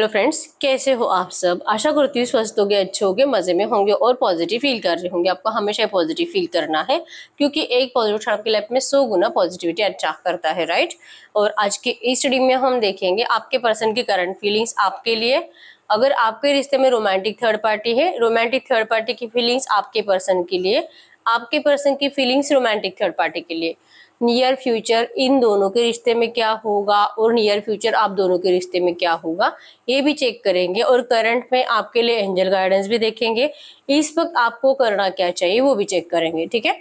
hello friends कैसे हो आप सब आशा करती हूँ स्वस्थ होगे अच्छे होगे मज़े में होंगे और पॉजिटिव फील कर रहे होंगे आपको हमेशा पॉजिटिव फील करना है क्योंकि एक पॉजिटिव क्षण की लाइफ में सौ गुना पॉजिटिविटी अच्छा करता है राइट और आज के इस स्टडी में हम देखेंगे आपके पर्सन की करंट फीलिंग्स आपके लिए अगर आपके रिश्ते में रोमांटिक थर्ड पार्टी है रोमांटिक थर्ड पार्टी की फीलिंग्स आपके पर्सन के लिए आपके पर्सन की फीलिंग्स रोमांटिक थर्ड पार्टी के लिए नियर फ्यूचर इन दोनों के रिश्ते में क्या होगा और नियर फ्यूचर आप दोनों के रिश्ते में क्या होगा ये भी चेक करेंगे और करंट में आपके लिए एंजल गाइडेंस भी देखेंगे इस वक्त आपको करना क्या चाहिए वो भी चेक करेंगे ठीक है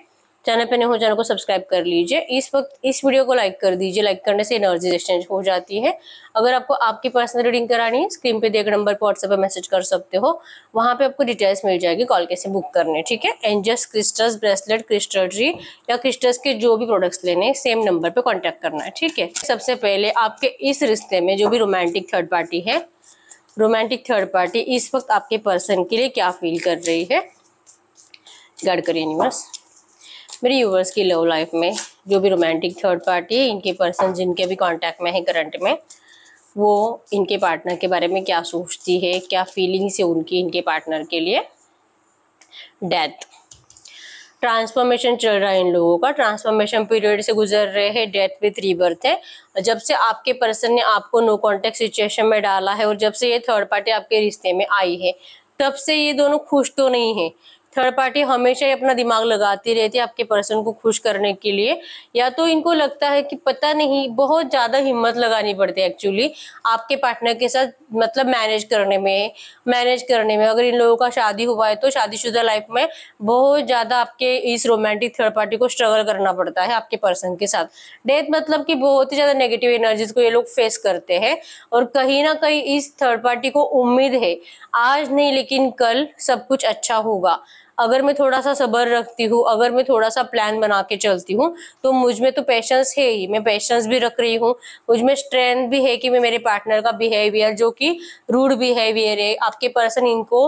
चैनल पे नहीं हो चैनल को सब्सक्राइब कर लीजिए इस वक्त इस वीडियो को लाइक कर दीजिए लाइक करने से एनर्जी एक्सचेंज हो जाती है अगर आपको आपकी पर्सनल रीडिंग करानी है स्क्रीन पे दिए गए नंबर पर व्हाट्सएप पर मैसेज कर सकते हो वहाँ पे आपको डिटेल्स मिल जाएगी कॉल कैसे बुक करने ठीक है एंजस क्रिस्टल्स ब्रेसलेट क्रिस्टल ट्री या क्रिस्टल्स के जो भी प्रोडक्ट्स लेने सेम नंबर पर कॉन्टैक्ट करना है ठीक है सबसे पहले आपके इस रिश्ते में जो भी रोमांटिक थर्ड पार्टी है रोमांटिक थर्ड पार्टी इस वक्त आपके पर्सन के लिए क्या फील कर रही है गडकरी करिए यूनिवर्स मेरे यूवर्स की लव लाइफ में जो भी रोमांटिक थर्ड पार्टी है इनके पर्सन जिनके भी कांटेक्ट में है करंट में वो इनके पार्टनर के बारे में क्या सोचती है क्या फीलिंग्स है उनकी इनके पार्टनर के लिए डेथ ट्रांसफॉर्मेशन चल रहा है इन लोगों का ट्रांसफॉर्मेशन पीरियड से गुजर रहे हैं डेथ विथ रीबर्थ है जब से आपके पर्सन ने आपको नो कॉन्टेक्ट सिचुएशन में डाला है और जब से ये थर्ड पार्टी आपके रिश्ते में आई है तब से ये दोनों खुश तो नहीं है थर्ड पार्टी हमेशा ही अपना दिमाग लगाती रहती है आपके पर्सन को खुश करने के लिए या तो इनको लगता है कि पता नहीं बहुत ज़्यादा हिम्मत लगानी पड़ती है एक्चुअली आपके पार्टनर के साथ मतलब मैनेज करने में मैनेज करने में अगर इन लोगों का शादी हुआ है तो शादीशुदा लाइफ में बहुत ज़्यादा आपके इस रोमांटिक थर्ड पार्टी को स्ट्रगल करना पड़ता है आपके पर्सन के साथ डेथ मतलब कि बहुत ही ज़्यादा नेगेटिव एनर्जीज को ये लोग फेस करते हैं और कहीं ना कहीं इस थर्ड पार्टी को उम्मीद है आज नहीं लेकिन कल सब कुछ अच्छा होगा अगर मैं थोड़ा सा सब्र रखती हूँ अगर मैं थोड़ा सा प्लान बना के चलती हूँ तो मुझ में तो पेशेंस है ही मैं पेशेंस भी रख रही हूँ मुझ में स्ट्रेंथ भी है कि मैं मेरे पार्टनर का बिहेवियर जो कि रूड बिहेवियर है आपके पर्सन इनको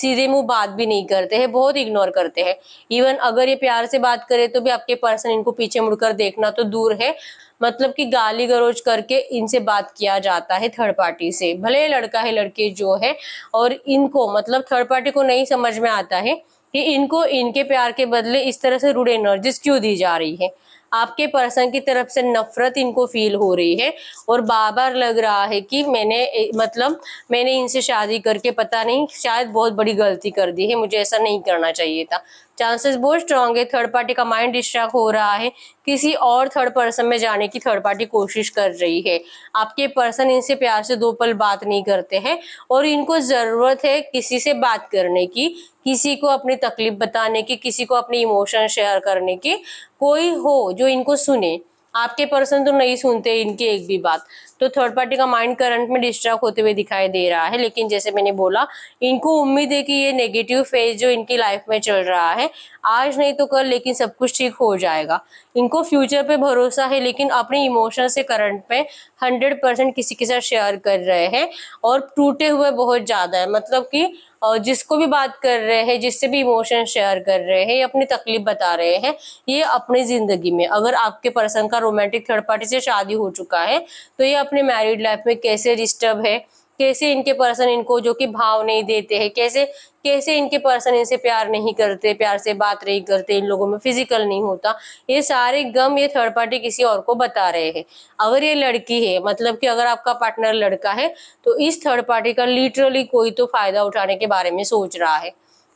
सीधे मुंह बात भी नहीं करते हैं बहुत इग्नोर करते हैं इवन अगर ये प्यार से बात करे तो भी आपके पर्सन इनको पीछे मुड़कर देखना तो दूर है मतलब कि गाली गरोज करके इनसे बात किया जाता है थर्ड पार्टी से भले लड़का है लड़के जो है और इनको मतलब थर्ड पार्टी को नहीं समझ में आता है कि इनको इनके प्यार के बदले इस तरह से रूड एनर्जीज क्यों दी जा रही है आपके पर्सन की तरफ से नफरत इनको फील हो रही है और बार बार लग रहा है कि मैंने मतलब मैंने इनसे शादी करके पता नहीं शायद बहुत बड़ी गलती कर दी है मुझे ऐसा नहीं करना चाहिए था चांसेस बहुत स्ट्रांग है थर्ड पार्टी का माइंड डिस्ट्रैक्ट हो रहा है किसी और थर्ड पर्सन में जाने की थर्ड पार्टी कोशिश कर रही है आपके पर्सन इनसे प्यार से दो पल बात नहीं करते हैं और इनको ज़रूरत है किसी से बात करने की किसी को अपनी तकलीफ बताने की किसी को अपने इमोशन शेयर करने की कोई हो जो इनको सुने आपके पर्सन तो नहीं सुनते इनकी एक भी बात तो थर्ड पार्टी का माइंड करंट में डिस्ट्रैक्ट होते हुए दिखाई दे रहा है लेकिन जैसे मैंने बोला इनको उम्मीद है कि ये नेगेटिव फेज जो इनकी लाइफ में चल रहा है आज नहीं तो कल लेकिन सब कुछ ठीक हो जाएगा इनको फ्यूचर पे भरोसा है लेकिन अपने इमोशन से करंट में हंड्रेड परसेंट किसी के साथ शेयर कर रहे हैं और टूटे हुए बहुत ज़्यादा है मतलब कि और जिसको भी बात कर रहे हैं जिससे भी इमोशन शेयर कर रहे हैं अपनी तकलीफ बता रहे हैं ये अपनी ज़िंदगी में अगर आपके पर्सन का रोमांटिक थर्ड पार्टी से शादी हो चुका है तो ये अपने मैरिड लाइफ में कैसे डिस्टर्ब है कैसे इनके पर्सन इनको जो कि भाव नहीं देते हैं कैसे कैसे इनके पर्सन इनसे प्यार नहीं करते प्यार से बात नहीं करते इन लोगों में फिजिकल नहीं होता ये सारे गम ये थर्ड पार्टी किसी और को बता रहे हैं अगर ये लड़की है मतलब कि अगर आपका पार्टनर लड़का है तो इस थर्ड पार्टी का लिटरली कोई तो फायदा उठाने के बारे में सोच रहा है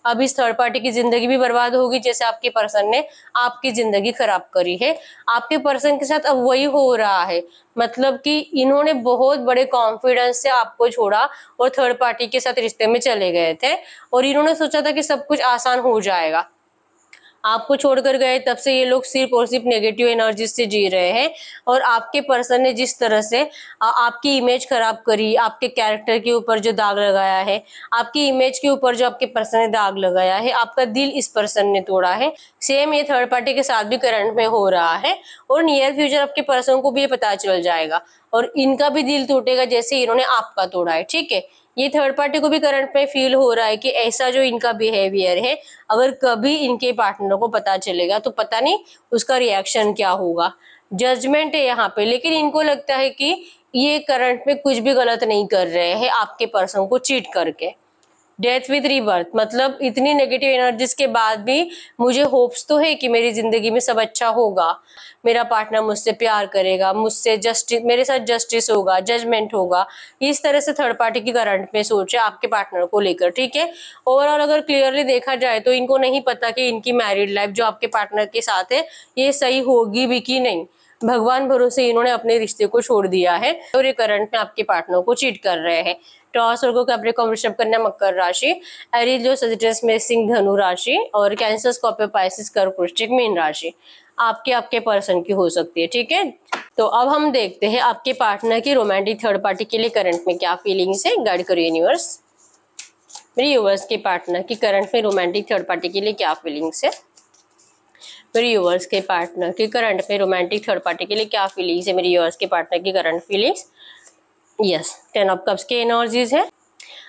अब इस थर्ड पार्टी की जिंदगी भी बर्बाद होगी जैसे आपके पर्सन ने आपकी जिंदगी खराब करी है आपके पर्सन के साथ अब वही हो रहा है मतलब कि इन्होंने बहुत बड़े कॉन्फिडेंस से आपको छोड़ा और थर्ड पार्टी के साथ रिश्ते में चले गए थे और इन्होंने सोचा था कि सब कुछ आसान हो जाएगा आपको छोड़कर गए तब से ये लोग सिर्फ और सिर्फ नेगेटिव एनर्जी से जी रहे हैं और आपके पर्सन ने जिस तरह से आपकी इमेज खराब करी आपके कैरेक्टर के ऊपर जो दाग लगाया है आपकी इमेज के ऊपर जो आपके पर्सन ने दाग लगाया है आपका दिल इस पर्सन ने तोड़ा है सेम ये थर्ड पार्टी के साथ भी करंट में हो रहा है और नियर फ्यूचर आपके पर्सन को भी ये पता चल जाएगा और इनका भी दिल टूटेगा जैसे इन्होंने आपका तोड़ा है ठीक है ये थर्ड पार्टी को भी करंट में फील हो रहा है कि ऐसा जो इनका बिहेवियर है अगर कभी इनके पार्टनर को पता चलेगा तो पता नहीं उसका रिएक्शन क्या होगा जजमेंट है यहाँ पे लेकिन इनको लगता है कि ये करंट में कुछ भी गलत नहीं कर रहे हैं आपके पर्सन को चीट करके डेथ विथ रीबर्थ मतलब इतनी नेगेटिव एनर्जीज के बाद भी मुझे होप्स तो है कि मेरी ज़िंदगी में सब अच्छा होगा मेरा पार्टनर मुझसे प्यार करेगा मुझसे जस्टिस मेरे साथ जस्टिस होगा जजमेंट होगा इस तरह से थर्ड पार्टी की करंट में सोचे आपके पार्टनर को लेकर ठीक है ओवरऑल अगर क्लियरली देखा जाए तो इनको नहीं पता कि इनकी मैरिड लाइफ जो आपके पार्टनर के साथ है ये सही होगी भी कि नहीं भगवान भरोसे इन्होंने अपने रिश्ते को छोड़ दिया है और ये करंट में आपके पार्टनर को चीट कर रहे हैं टॉस और को कैप्रिकॉम ऋषभ कन्या मकर राशि जो सजिटस में सिंह धनु राशि और कैंसर स्कॉर्पियो पाइसिस कर वृश्चिक मीन राशि आपके आपके पर्सन की हो सकती है ठीक है तो अब हम देखते हैं आपके पार्टनर की रोमांटिक थर्ड पार्टी के लिए करंट में क्या फीलिंग्स है गाइड करो यूनिवर्स मेरे यूवर्स के पार्टनर की करंट में रोमांटिक थर्ड पार्टी के लिए क्या फीलिंग्स है मेरे यूवर्स के पार्टनर की करंट में रोमांटिक थर्ड पार्टी के लिए क्या फीलिंग्स है मेरे यूवर्स के पार्टनर की current feelings yes ten of cups के एनर्जीज है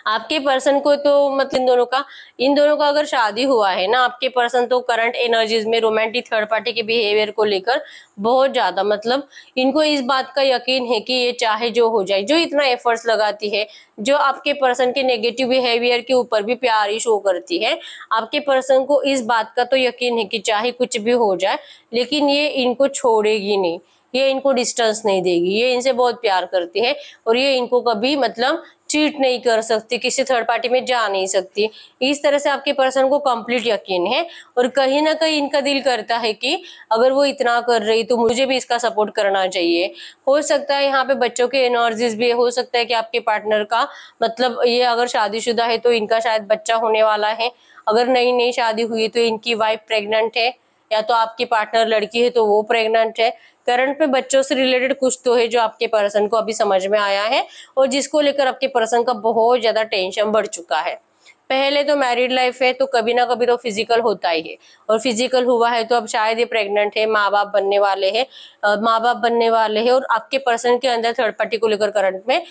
आपके पर्सन को तो मतलब इन दोनों का इन दोनों का अगर शादी हुआ है ना आपके पर्सन तो करंट एनर्जीज में रोमांटिक थर्ड पार्टी के बिहेवियर को लेकर बहुत ज़्यादा मतलब इनको इस बात का यकीन है कि ये चाहे जो हो जाए जो इतना एफर्ट्स लगाती है जो आपके पर्सन के नेगेटिव बिहेवियर के ऊपर भी प्यार ही शो करती है आपके पर्सन को इस बात का तो यकीन है कि चाहे कुछ भी हो जाए लेकिन ये इनको छोड़ेगी नहीं ये इनको डिस्टेंस नहीं देगी ये इनसे बहुत प्यार करती है और ये इनको कभी मतलब चीट नहीं कर सकती किसी थर्ड पार्टी में जा नहीं सकती इस तरह से आपके पर्सन को कंप्लीट यकीन है और कहीं ना कहीं इनका दिल करता है कि अगर वो इतना कर रही तो मुझे भी इसका सपोर्ट करना चाहिए हो सकता है यहाँ पे बच्चों के एनर्जीज भी हो सकता है कि आपके पार्टनर का मतलब ये अगर शादीशुदा है तो इनका शायद बच्चा होने वाला है अगर नई नई शादी हुई तो इनकी वाइफ प्रेगनेंट है या तो आपकी पार्टनर लड़की है तो वो प्रेगनेंट है करंट में बच्चों से रिलेटेड कुछ तो है जो आपके पर्सन को अभी समझ में आया है और जिसको लेकर आपके पर्सन का बहुत ज़्यादा टेंशन बढ़ चुका है पहले तो मैरिड लाइफ है तो कभी ना कभी तो फिजिकल होता ही है और फिजिकल हुआ है तो अब शायद ये प्रेग्नेंट है माँ बाप बनने वाले हैं माँ बाप बनने वाले हैं और आपके पर्सन के अंदर थर्ड पार्टी को लेकर करंट में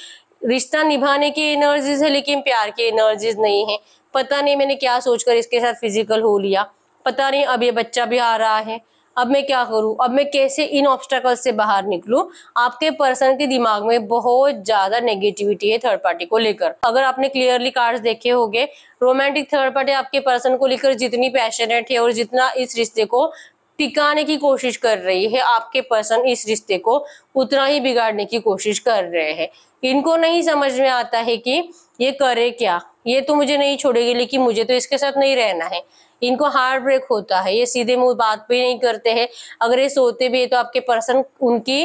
रिश्ता निभाने की एनर्जीज है लेकिन प्यार की एनर्जीज नहीं है पता नहीं मैंने क्या सोचकर इसके साथ फिजिकल हो लिया पता नहीं अब ये बच्चा भी आ रहा है अब मैं क्या करूं अब मैं कैसे इन ऑब्स्टेकल से बाहर निकलूं आपके पर्सन के दिमाग में बहुत ज़्यादा नेगेटिविटी है थर्ड पार्टी को लेकर अगर आपने क्लियरली कार्ड्स देखे होंगे रोमांटिक थर्ड पार्टी आपके पर्सन को लेकर जितनी पैशनेट है और जितना इस रिश्ते को टिकाने की कोशिश कर रही है आपके पर्सन इस रिश्ते को उतना ही बिगाड़ने की कोशिश कर रहे हैं इनको नहीं समझ में आता है कि ये करे क्या ये तो मुझे नहीं छोड़ेगी लेकिन मुझे तो इसके साथ नहीं रहना है इनको हार्ट ब्रेक होता है ये सीधे मुंह बात भी नहीं करते हैं अगर ये सोते भी है तो आपके पर्सन उनकी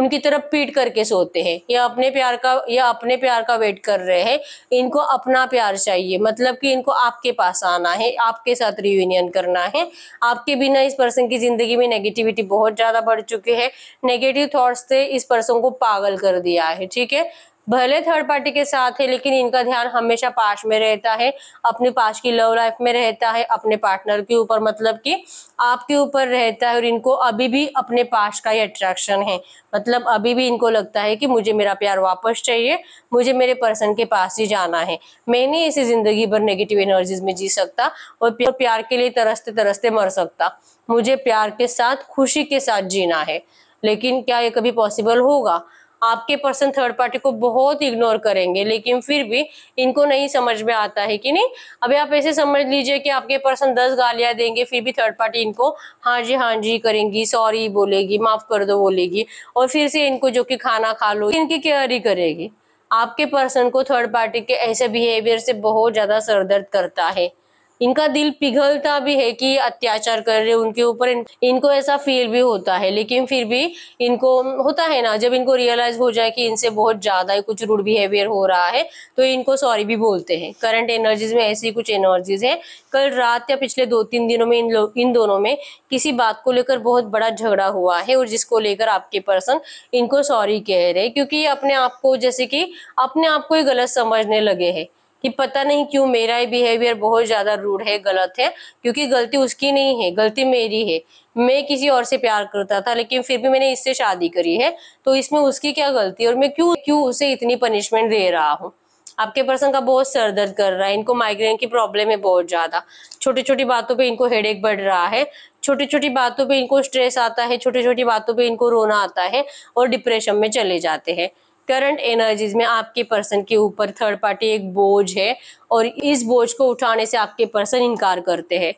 उनकी तरफ पीट करके सोते हैं या अपने प्यार का या अपने प्यार का वेट कर रहे हैं इनको अपना प्यार चाहिए मतलब कि इनको आपके पास आना है आपके साथ रियूनियन करना है आपके बिना इस पर्सन की जिंदगी में नेगेटिविटी बहुत ज़्यादा बढ़ चुकी है नेगेटिव थॉट्स से इस पर्सन को पागल कर दिया है ठीक है भले थर्ड पार्टी के साथ है लेकिन इनका ध्यान हमेशा पास में रहता है अपने पास की लव लाइफ में रहता है अपने पार्टनर के ऊपर मतलब कि आपके ऊपर रहता है और इनको अभी भी अपने पास का ही अट्रैक्शन है मतलब अभी भी इनको लगता है कि मुझे मेरा प्यार वापस चाहिए मुझे मेरे पर्सन के पास ही जाना है मैं नहीं इसे ज़िंदगी भर नेगेटिव एनर्जीज में जी सकता और प्यार के लिए तरसते तरसते मर सकता मुझे प्यार के साथ खुशी के साथ जीना है लेकिन क्या ये कभी पॉसिबल होगा आपके पर्सन थर्ड पार्टी को बहुत इग्नोर करेंगे लेकिन फिर भी इनको नहीं समझ में आता है कि नहीं अभी आप ऐसे समझ लीजिए कि आपके पर्सन दस गालियां देंगे फिर भी थर्ड पार्टी इनको हाँ जी हाँ जी करेंगी सॉरी बोलेगी माफ कर दो बोलेगी और फिर से इनको जो कि खाना खा लो इनकी केयर ही करेगी आपके पर्सन को थर्ड पार्टी के ऐसे बिहेवियर से बहुत ज़्यादा सरदर्द करता है इनका दिल पिघलता भी है कि अत्याचार कर रहे उनके ऊपर इन, इनको ऐसा फील भी होता है लेकिन फिर भी इनको होता है ना जब इनको रियलाइज हो जाए कि इनसे बहुत ज़्यादा कुछ रूड बिहेवियर हो रहा है तो इनको सॉरी भी बोलते हैं करंट एनर्जीज में ऐसी कुछ एनर्जीज है कल रात या पिछले दो तीन दिनों में इन लोग इन दोनों में किसी बात को लेकर बहुत बड़ा झगड़ा हुआ है और जिसको लेकर आपके पर्सन इनको सॉरी कह रहे हैं क्योंकि अपने आप को जैसे कि अपने आप को ही गलत समझने लगे हैं कि पता नहीं क्यों मेरा ये बिहेवियर बहुत ज़्यादा रूड है गलत है क्योंकि गलती उसकी नहीं है गलती मेरी है मैं किसी और से प्यार करता था लेकिन फिर भी मैंने इससे शादी करी है तो इसमें उसकी क्या गलती है और मैं क्यों क्यों उसे इतनी पनिशमेंट दे रहा हूँ आपके पर्सन का बहुत सर दर्द कर रहा है इनको माइग्रेन की प्रॉब्लम है बहुत ज़्यादा छोटी छोटी बातों पे इनको हेडेक बढ़ रहा है छोटी छोटी बातों पे इनको स्ट्रेस आता है छोटी छोटी बातों पे इनको रोना आता है और डिप्रेशन में चले जाते हैं करंट एनर्जीज में आपके पर्सन के ऊपर थर्ड पार्टी एक बोझ है और इस बोझ को उठाने से आपके पर्सन इनकार करते हैं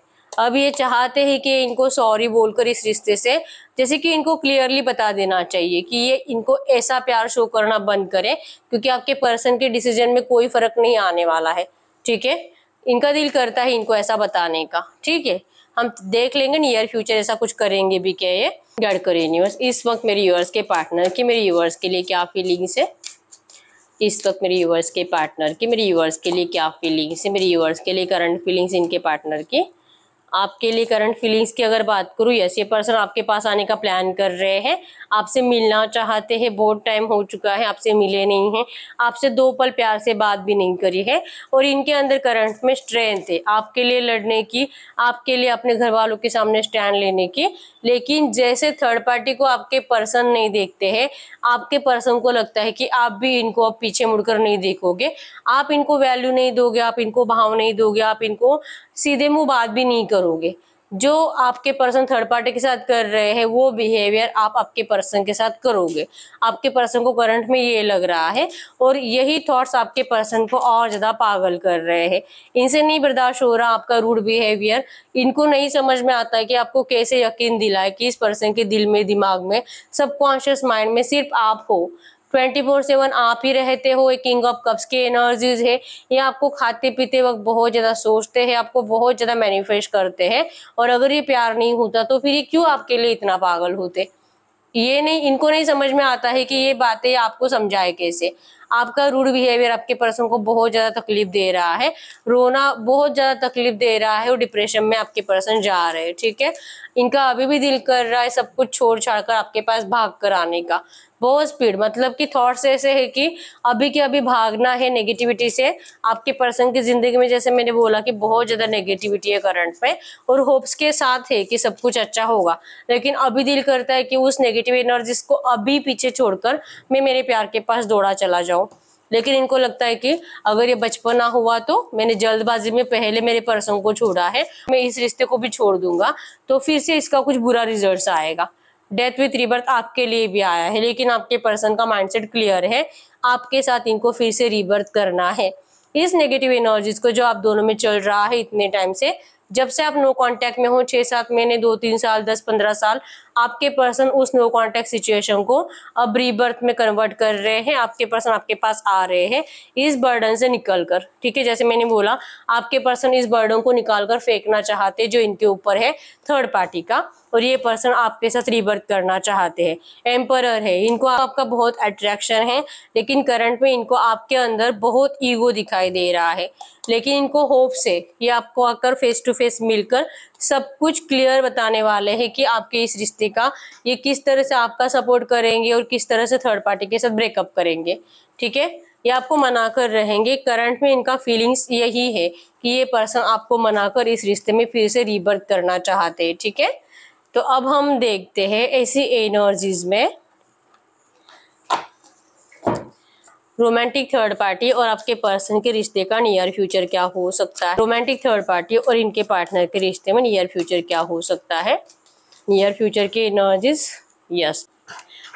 अब ये चाहते हैं कि इनको सॉरी बोलकर इस रिश्ते से जैसे कि इनको क्लियरली बता देना चाहिए कि ये इनको ऐसा प्यार शो करना बंद करें क्योंकि आपके पर्सन के डिसीजन में कोई फर्क नहीं आने वाला है ठीक है इनका दिल करता है इनको ऐसा बताने का ठीक है हम देख लेंगे नियर फ्यूचर ऐसा कुछ करेंगे भी क्या ये गाइड करो यूनिवर्स इस वक्त मेरे यूवर्स के पार्टनर की मेरे यूवर्स के लिए क्या फीलिंग्स है इस वक्त मेरे यूवर्स के पार्टनर की मेरे यूवर्स के लिए क्या फीलिंग्स है मेरे यूवर्स के लिए करंट फीलिंग्स इनके पार्टनर की आपके लिए करंट फीलिंग्स की अगर बात करूँ यस ये पर्सन आपके पास आने का प्लान कर रहे हैं आपसे मिलना चाहते हैं बहुत टाइम हो चुका है आपसे मिले नहीं हैं आपसे दो पल प्यार से बात भी नहीं करी है और इनके अंदर करंट में स्ट्रेंथ है आपके लिए लड़ने की आपके लिए अपने घर वालों के सामने स्टैंड लेने की लेकिन जैसे थर्ड पार्टी को आपके पर्सन नहीं देखते हैं आपके पर्सन को लगता है कि आप भी इनको अब पीछे मुड़कर नहीं देखोगे आप इनको वैल्यू नहीं दोगे आप इनको भाव नहीं दोगे आप इनको सीधे मुँह बात भी नहीं करोगे जो आपके पर्सन थर्ड पार्टी के साथ कर रहे हैं वो बिहेवियर आप आपके पर्सन के साथ करोगे आपके पर्सन को करंट में ये लग रहा है और यही थॉट्स आपके पर्सन को और ज़्यादा पागल कर रहे हैं इनसे नहीं बर्दाश्त हो रहा आपका रूड बिहेवियर इनको नहीं समझ में आता है कि आपको कैसे यकीन दिलाए कि इस पर्सन के दिल में दिमाग में सबकॉन्शियस माइंड में सिर्फ आप हो ट्वेंटी फोर सेवन आप ही रहते हो एक किंग ऑफ कप्स की एनर्जीज है ये आपको खाते पीते वक्त बहुत ज़्यादा सोचते हैं आपको बहुत ज़्यादा मैनिफेस्ट करते हैं और अगर ये प्यार नहीं होता तो फिर ये क्यों आपके लिए इतना पागल होते ये नहीं इनको नहीं समझ में आता है कि ये बातें आपको समझाए कैसे आपका रूड बिहेवियर आपके पर्सन को बहुत ज़्यादा तकलीफ दे रहा है रोना बहुत ज़्यादा तकलीफ दे रहा है और डिप्रेशन में आपके पर्सन जा रहे हैं ठीक है इनका अभी भी दिल कर रहा है सब कुछ छोड़ छाड़ कर आपके पास भाग कर आने का बहुत स्पीड मतलब कि थॉट्स ऐसे है कि अभी के अभी भागना है नेगेटिविटी से आपके पर्सन की ज़िंदगी में जैसे मैंने बोला कि बहुत ज़्यादा नेगेटिविटी है करंट में और होप्स के साथ है कि सब कुछ अच्छा होगा लेकिन अभी दिल करता है कि उस नेगेटिव एनर्जी को अभी पीछे छोड़कर मैं मेरे प्यार के पास दौड़ा चला जाऊँ लेकिन इनको लगता है कि अगर ये बचपना हुआ तो मैंने जल्दबाजी में पहले मेरे पर्सन को छोड़ा है मैं इस रिश्ते को भी छोड़ दूंगा तो फिर से इसका कुछ बुरा रिजल्ट आएगा डेथ विथ रिबर्थ आपके लिए भी आया है लेकिन आपके पर्सन का माइंडसेट क्लियर है आपके साथ इनको फिर से रिबर्थ करना है इस नेगेटिव एनर्जीज को जो आप दोनों में चल रहा है इतने टाइम से जब से आप नो कांटेक्ट में हो छः सात महीने दो तीन साल दस पंद्रह साल आपके पर्सन उस नो कॉन्टेक्ट सिचुएशन को अब रीबर्थ में कन्वर्ट कर रहे हैं आपके पर्सन आपके पास आ रहे हैं इस बर्डन से निकल कर ठीक है जैसे मैंने बोला आपके पर्सन इस बर्डन को निकाल कर फेंकना चाहते जो इनके ऊपर है थर्ड पार्टी का और ये पर्सन आपके साथ रिबर्थ करना चाहते हैं एम्परर है इनको आपका बहुत अट्रैक्शन है लेकिन करंट में इनको आपके अंदर बहुत ईगो दिखाई दे रहा है लेकिन इनको होप से ये आपको आकर फेस टू फेस मिलकर सब कुछ क्लियर बताने वाले हैं कि आपके इस रिश्ते का ये किस तरह से आपका सपोर्ट करेंगे और किस तरह से थर्ड पार्टी के साथ ब्रेकअप करेंगे ठीक है ये आपको मना कर रहेंगे करंट में इनका फीलिंग्स यही है कि ये पर्सन आपको मना कर इस रिश्ते में फिर से रिबर्थ करना चाहते हैं ठीक है तो अब हम देखते हैं ऐसी एनर्जीज में रोमांटिक थर्ड पार्टी और आपके पर्सन के रिश्ते का नियर फ्यूचर क्या हो सकता है रोमांटिक थर्ड पार्टी और इनके पार्टनर के रिश्ते में नियर फ्यूचर क्या हो सकता है नियर फ्यूचर के एनर्जीज यस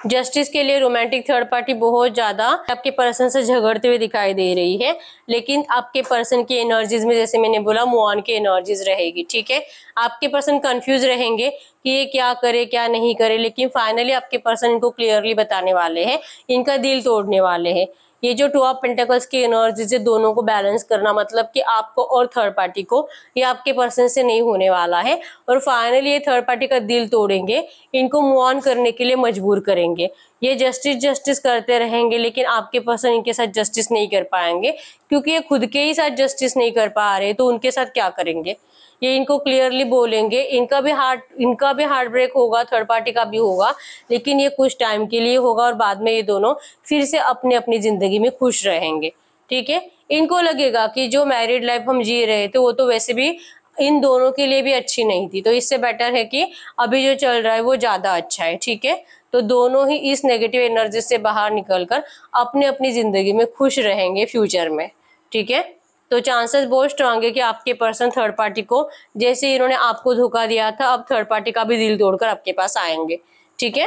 जस्टिस के लिए रोमांटिक थर्ड पार्टी बहुत ज़्यादा आपके पर्सन से झगड़ते हुए दिखाई दे रही है लेकिन आपके पर्सन की एनर्जीज में जैसे मैंने बोला मुआन की एनर्जीज रहेगी ठीक है आपके पर्सन कंफ्यूज रहेंगे कि ये क्या करे क्या नहीं करे लेकिन फाइनली आपके पर्सन इनको क्लियरली बताने वाले हैं इनका दिल तोड़ने वाले हैं ये जो टू ऑफ पेंटेकल्स की एनर्जीज है दोनों को बैलेंस करना मतलब कि आपको और थर्ड पार्टी को ये आपके पर्सन से नहीं होने वाला है और फाइनली ये थर्ड पार्टी का दिल तोड़ेंगे इनको मूव ऑन करने के लिए मजबूर करेंगे ये जस्टिस जस्टिस करते रहेंगे लेकिन आपके पर्सन इनके साथ जस्टिस नहीं कर पाएंगे क्योंकि ये खुद के ही साथ जस्टिस नहीं कर पा रहे तो उनके साथ क्या करेंगे ये इनको क्लियरली बोलेंगे इनका भी हार्ट इनका भी हार्ट ब्रेक होगा थर्ड पार्टी का भी होगा लेकिन ये कुछ टाइम के लिए होगा और बाद में ये दोनों फिर से अपने अपनी ज़िंदगी में खुश रहेंगे ठीक है इनको लगेगा कि जो मैरिड लाइफ हम जी रहे थे वो तो वैसे भी इन दोनों के लिए भी अच्छी नहीं थी तो इससे बेटर है कि अभी जो चल रहा है वो ज़्यादा अच्छा है ठीक है तो दोनों ही इस नेगेटिव एनर्जी से बाहर निकलकर अपने अपनी ज़िंदगी में खुश रहेंगे फ्यूचर में ठीक है तो चांसेस बहुत स्ट्रांग है कि आपके पर्सन थर्ड पार्टी को जैसे इन्होंने आपको धोखा दिया था अब थर्ड पार्टी का भी दिल तोड़कर आपके पास आएंगे ठीक है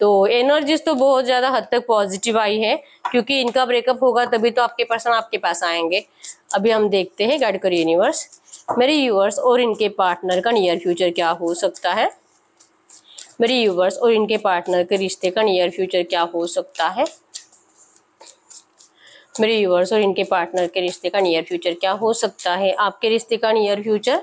तो एनर्जीज तो बहुत ज़्यादा हद तक पॉजिटिव आई है क्योंकि इनका ब्रेकअप होगा तभी तो आपके पर्सन आपके पास आएंगे अभी हम देखते हैं गाइड कर यूनिवर्स मेरे यूवर्स और इनके पार्टनर का नियर फ्यूचर क्या हो सकता है मेरे यूवर्स और इनके पार्टनर के रिश्ते का नियर फ्यूचर क्या हो सकता है मेरे यूवर्स और इनके पार्टनर के रिश्ते का नियर फ्यूचर क्या हो सकता है आपके रिश्ते का नियर फ्यूचर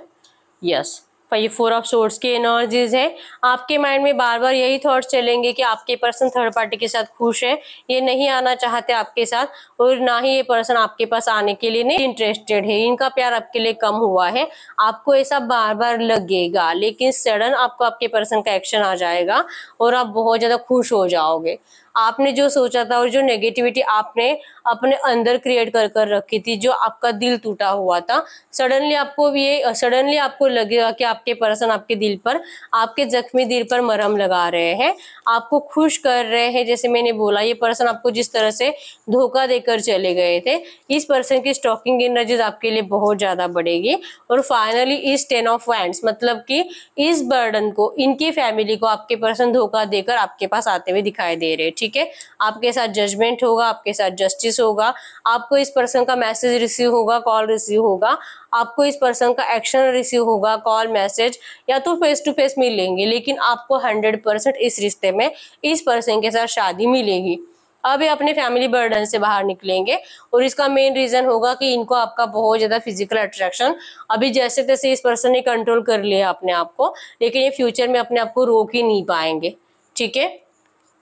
यस ये फोर ऑफ सोर्स की एनर्जीज है आपके माइंड में बार बार यही थॉट्स चलेंगे कि आपके पर्सन थर्ड पार्टी के साथ खुश है ये नहीं आना चाहते आपके साथ और ना ही ये पर्सन आपके पास आने के लिए नहीं इंटरेस्टेड है इनका प्यार आपके लिए कम हुआ है आपको ऐसा बार बार लगेगा लेकिन सडन आपको आपके पर्सन का एक्शन आ जाएगा और आप बहुत ज़्यादा खुश हो जाओगे आपने जो सोचा था और जो नेगेटिविटी आपने अपने अंदर क्रिएट कर कर रखी थी जो आपका दिल टूटा हुआ था सडनली आपको ये सडनली आपको लगेगा कि आपके पर्सन आपके दिल पर आपके जख्मी दिल पर मरहम लगा रहे हैं आपको खुश कर रहे हैं जैसे मैंने बोला ये पर्सन आपको जिस तरह से धोखा देकर चले गए थे इस पर्सन की स्टॉकिंग एनर्जीज आपके लिए बहुत ज़्यादा बढ़ेगी और फाइनली इस टेन ऑफ वैंड मतलब कि इस बर्डन को इनकी फैमिली को आपके पर्सन धोखा देकर आपके पास आते हुए दिखाई दे रहे हैं ठीक ठीक है आपके साथ जजमेंट होगा आपके साथ जस्टिस होगा आपको इस पर्सन का मैसेज रिसीव होगा कॉल रिसीव होगा आपको इस पर्सन का एक्शन रिसीव होगा कॉल मैसेज या तो फेस टू फेस मिलेंगे लेकिन आपको हंड्रेड परसेंट इस रिश्ते में इस पर्सन के साथ शादी मिलेगी अब ये अपने फैमिली बर्डन से बाहर निकलेंगे और इसका मेन रीज़न होगा कि इनको आपका बहुत ज़्यादा फिजिकल अट्रैक्शन अभी जैसे तैसे इस पर्सन ने कंट्रोल कर लिया अपने आप को लेकिन ये फ्यूचर में अपने आप को रोक ही नहीं पाएंगे ठीक है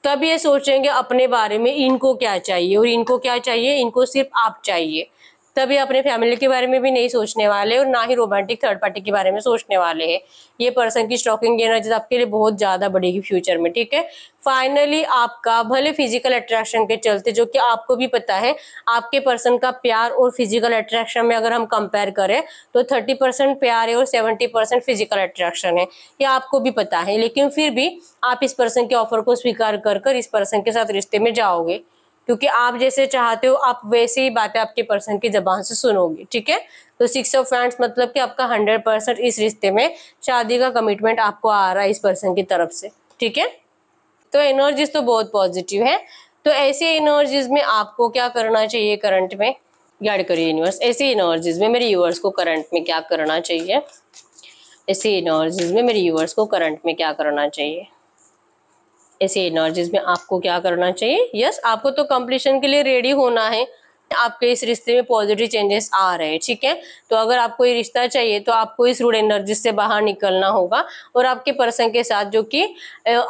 तब ये सोचेंगे अपने बारे में इनको क्या चाहिए और इनको क्या चाहिए इनको सिर्फ आप चाहिए तभी अपने फैमिली के बारे में भी नहीं सोचने वाले और ना ही रोमांटिक थर्ड पार्टी के बारे में सोचने वाले हैं ये पर्सन की स्टॉकिंग एनर्जी आपके लिए बहुत ज़्यादा बढ़ेगी फ्यूचर में ठीक है फाइनली आपका भले फिजिकल अट्रैक्शन के चलते जो कि आपको भी पता है आपके पर्सन का प्यार और फिजिकल अट्रैक्शन में अगर हम कंपेयर करें तो थर्टी परसेंट प्यार है और सेवेंटी परसेंट फिजिकल अट्रैक्शन है ये आपको भी पता है लेकिन फिर भी आप इस पर्सन के ऑफर को स्वीकार कर कर इस पर्सन के साथ रिश्ते में जाओगे क्योंकि आप जैसे चाहते हो आप वैसे ही बातें आपके पर्सन की जबान से सुनोगे ठीक है तो सिक्स ऑफ फ्रेंड्स मतलब कि आपका हंड्रेड परसेंट इस रिश्ते में शादी का कमिटमेंट आपको आ रहा है इस पर्सन की तरफ से ठीक है तो एनर्जीज तो बहुत पॉजिटिव है तो ऐसी एनर्जीज में आपको क्या करना चाहिए करंट में गाइड करिए यूनिवर्स ऐसी एनर्जीज में मेरे यूवर्स को करंट में क्या करना चाहिए ऐसी एनर्जीज में मेरे यूवर्स को करंट में क्या करना चाहिए ऐसे एनर्जीज में आपको क्या करना चाहिए यस yes, आपको तो कंप्लीशन के लिए रेडी होना है आपके इस रिश्ते में पॉजिटिव चेंजेस आ रहे हैं ठीक है तो अगर आपको ये रिश्ता चाहिए तो आपको इस रूड एनर्जी से बाहर निकलना होगा और आपके पर्सन के साथ जो कि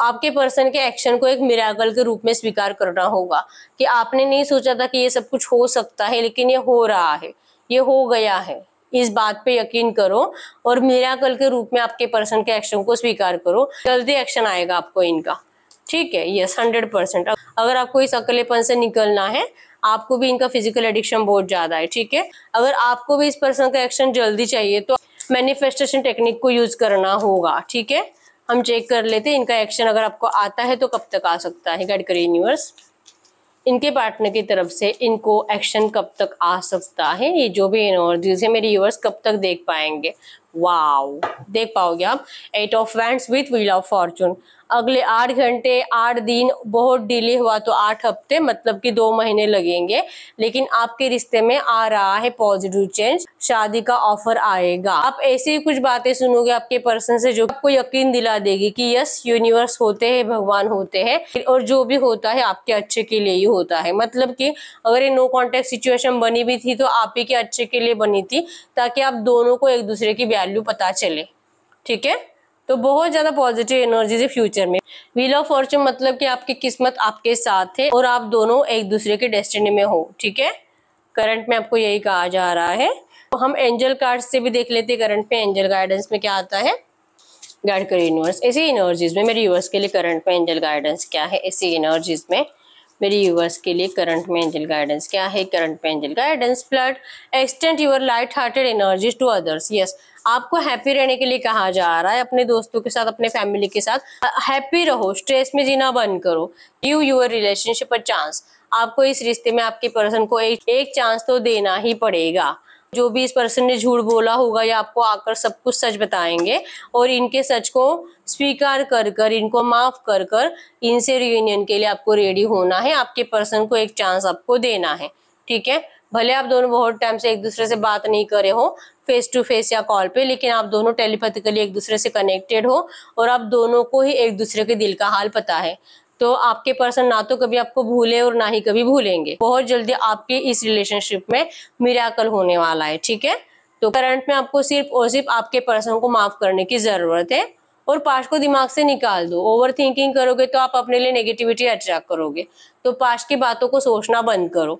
आपके पर्सन के एक्शन को एक मिराकल के रूप में स्वीकार करना होगा कि आपने नहीं सोचा था कि ये सब कुछ हो सकता है लेकिन ये हो रहा है ये हो गया है इस बात पे यकीन करो और मिराकल के रूप में आपके पर्सन के एक्शन को स्वीकार करो जल्दी एक्शन आएगा आपको इनका ठीक है यस हंड्रेड परसेंट अगर आपको इस अकेलेपन से निकलना है आपको भी इनका फिजिकल एडिक्शन बहुत ज़्यादा है ठीक है अगर आपको भी इस पर्सन का एक्शन जल्दी चाहिए तो मैनिफेस्टेशन टेक्निक को यूज़ करना होगा ठीक है हम चेक कर लेते हैं इनका एक्शन अगर आपको आता है तो कब तक आ सकता है गाइड यूनिवर्स इनके पार्टनर की तरफ से इनको एक्शन कब तक आ सकता है ये जो भी एनर्जीज है मेरे यूवर्स कब तक देख पाएंगे वाव देख पाओगे आप eight of wand with wheel of fortune अगले आठ घंटे आठ दिन बहुत डिले हुआ तो आठ हफ्ते मतलब कि दो महीने लगेंगे लेकिन आपके रिश्ते में आ रहा है पॉजिटिव चेंज शादी का ऑफर आएगा आप ऐसी कुछ बातें सुनोगे आपके पर्सन से जो आपको यकीन दिला देगी कि यस यूनिवर्स होते हैं भगवान होते हैं और जो भी होता है आपके अच्छे के लिए ही होता है मतलब कि अगर ये नो कॉन्टेक्ट सिचुएशन बनी भी थी तो आप ही के अच्छे के लिए बनी थी ताकि आप दोनों को एक दूसरे की वैल्यू पता चले ठीक है तो बहुत ज़्यादा पॉजिटिव एनर्जीज है फ्यूचर में व्हील ऑफ फॉर्चून मतलब कि आपकी किस्मत आपके साथ है और आप दोनों एक दूसरे के डेस्टिनी में हो ठीक है करंट में आपको यही कहा जा रहा है तो हम एंजल कार्ड से भी देख लेते हैं करंट में एंजल गाइडेंस में क्या आता है गाइड करें यूनिवर्स ऐसी एनर्जीज में मेरे यूनिवर्स के लिए करंट में एंजल गाइडेंस क्या है ऐसी एनर्जीज में मेरी यूवर्स के लिए करंट में एंजल गाइडेंस क्या है करंट में angel guidance flood extend your light hearted energy to others yes आपको हैप्पी रहने के लिए कहा जा रहा है अपने दोस्तों के साथ अपने फैमिली के साथ हैप्पी रहो स्ट्रेस में जीना बंद करो you your relationship a chance आपको इस रिश्ते में आपके पर्सन को एक, एक चांस तो देना ही पड़ेगा जो भी इस पर्सन ने झूठ बोला होगा या आपको आकर सब कुछ सच बताएंगे और इनके सच को स्वीकार कर कर इनको माफ कर कर इनसे रियूनियन के लिए आपको रेडी होना है आपके पर्सन को एक चांस आपको देना है ठीक है भले आप दोनों बहुत टाइम से एक दूसरे से बात नहीं करे हो फेस टू फेस या कॉल पे लेकिन आप दोनों टेलीपैथिकली एक दूसरे से कनेक्टेड हो और आप दोनों को ही एक दूसरे के दिल का हाल पता है तो आपके पर्सन ना तो कभी आपको भूले और ना ही कभी भूलेंगे बहुत जल्दी आपके इस रिलेशनशिप में मिराकल होने वाला है ठीक है तो करंट में आपको सिर्फ और सिर्फ आपके पर्सन को माफ करने की जरूरत है और पास्ट को दिमाग से निकाल दो ओवर थिंकिंग करोगे तो आप अपने लिए नेगेटिविटी अट्रैक्ट करोगे तो पास्ट की बातों को सोचना बंद करो